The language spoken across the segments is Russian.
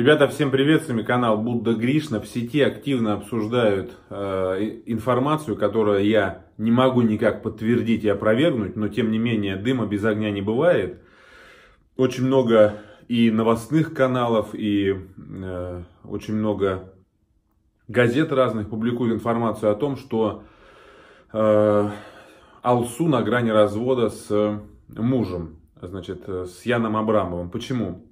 Ребята, всем привет, с вами канал Будда Гришна. В сети активно обсуждают э, информацию, которую я не могу никак подтвердить и опровергнуть, но тем не менее дыма без огня не бывает. Очень много и новостных каналов, и э, очень много газет разных публикуют информацию о том, что э, Алсу на грани развода с мужем, значит, э, с Яном Абрамовым. Почему?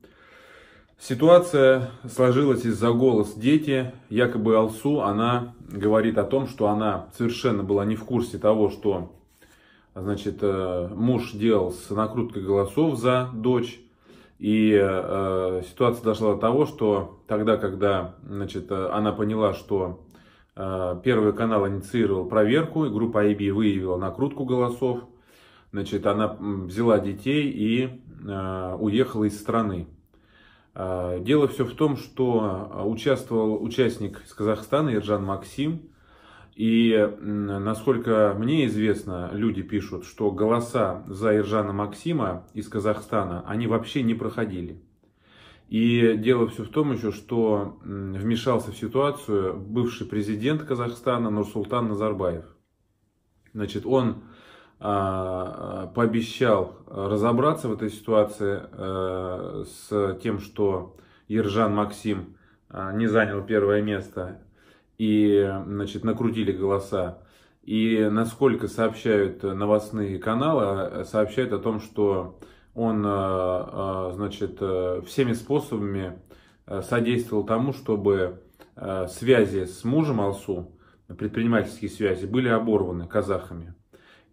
Ситуация сложилась из-за голос дети. Якобы Алсу, она говорит о том, что она совершенно была не в курсе того, что значит, э, муж делал с накруткой голосов за дочь. И э, ситуация дошла до того, что тогда, когда значит, э, она поняла, что э, Первый канал инициировал проверку, и группа IB выявила накрутку голосов, значит, она взяла детей и э, уехала из страны. А, дело все в том, что а, участвовал участник из Казахстана Иржан Максим. И, насколько мне известно, люди пишут, что голоса за Иржана Максима из Казахстана, они вообще не проходили. И дело все в том еще, что вмешался в ситуацию бывший президент Казахстана Нурсултан Назарбаев. Значит, он а, а, пообещал разобраться в этой ситуации э, с тем, что Ержан Максим а, не занял первое место и значит, накрутили голоса. И насколько сообщают новостные каналы, сообщают о том, что он значит, всеми способами э, содействовал тому, чтобы э, связи с мужем Алсу, предпринимательские связи, были оборваны казахами.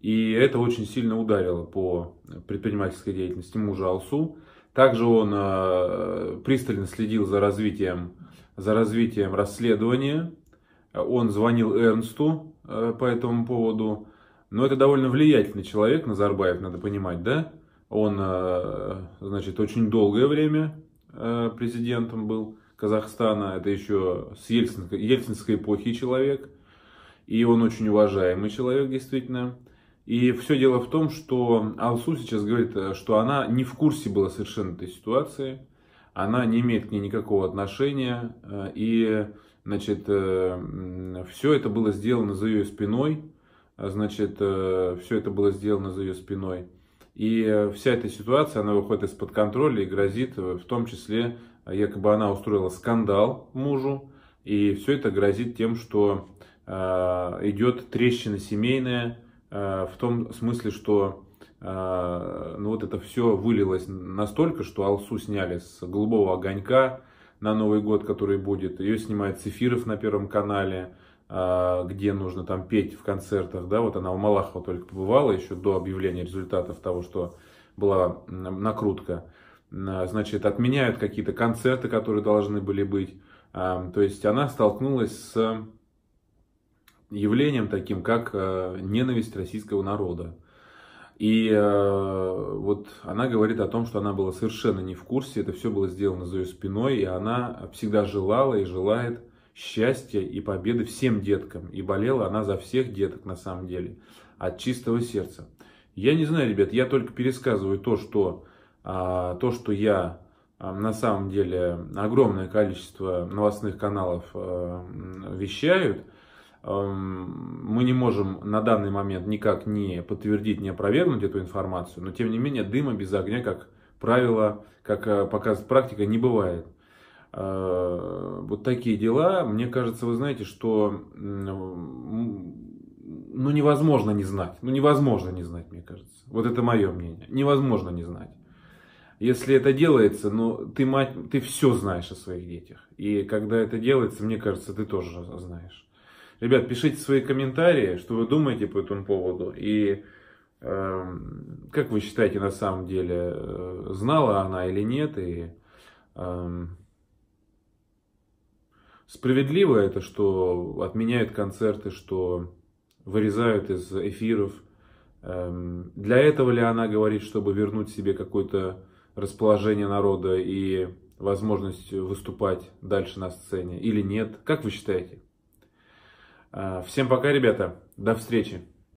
И это очень сильно ударило по предпринимательской деятельности мужа Алсу. Также он э, пристально следил за развитием, за развитием расследования. Он звонил Эрнсту э, по этому поводу. Но это довольно влиятельный человек, Назарбаев, надо понимать, да? Он, э, значит, очень долгое время президентом был Казахстана. Это еще с ельцинской, ельцинской эпохи человек. И он очень уважаемый человек, действительно. И все дело в том, что Алсу сейчас говорит, э, что она не в курсе была совершенно этой ситуации, она не имеет к ней никакого отношения, э, и, значит, э, все это было сделано за ее спиной, значит, все это было сделано за ее спиной. И вся эта ситуация, она выходит из-под контроля и грозит, в том числе, якобы она устроила скандал мужу, и все это грозит тем, что идет трещина семейная, Э, в том смысле, что э, ну вот это все вылилось настолько, что Алсу сняли с «Голубого огонька» на Новый год, который будет. Ее снимает Сефиров на Первом канале, э, где нужно там петь в концертах. Да, вот она у Малахова только побывала еще до объявления результатов того, что была накрутка. А, значит, отменяют какие-то концерты, которые должны были быть. То есть она столкнулась с явлениям таким, как э, ненависть российского народа. И э, вот она говорит о том, что она была совершенно не в курсе, это все было сделано за ее спиной, и она всегда желала и желает счастья и победы всем деткам. И болела она за всех деток на самом деле, от чистого сердца. Я не знаю, ребят, я только пересказываю то, что, а, то, что я а, на самом деле огромное количество новостных каналов э, вещают – Эм, мы не можем на данный момент никак не подтвердить, не опровергнуть эту информацию, но тем не менее дыма без огня, как правило, как э, показывает практика, не бывает. Э, вот такие дела, мне кажется, вы знаете, что ну невозможно не знать, ну невозможно не знать, мне кажется. Вот это мое мнение, невозможно не знать. Если это делается, ну ты мать, ты все знаешь о своих детях. И когда это делается, мне кажется, ты тоже знаешь. Ребят, пишите свои комментарии, что вы думаете по этому поводу. И э, как вы считаете на самом деле, э, знала она или нет. И э, справедливо это, что отменяют концерты, что вырезают из эфиров. Эм, для этого ли она говорит, чтобы вернуть себе какое-то расположение народа и возможность выступать дальше на сцене или нет? Как вы считаете? Э, всем пока, ребята. До встречи.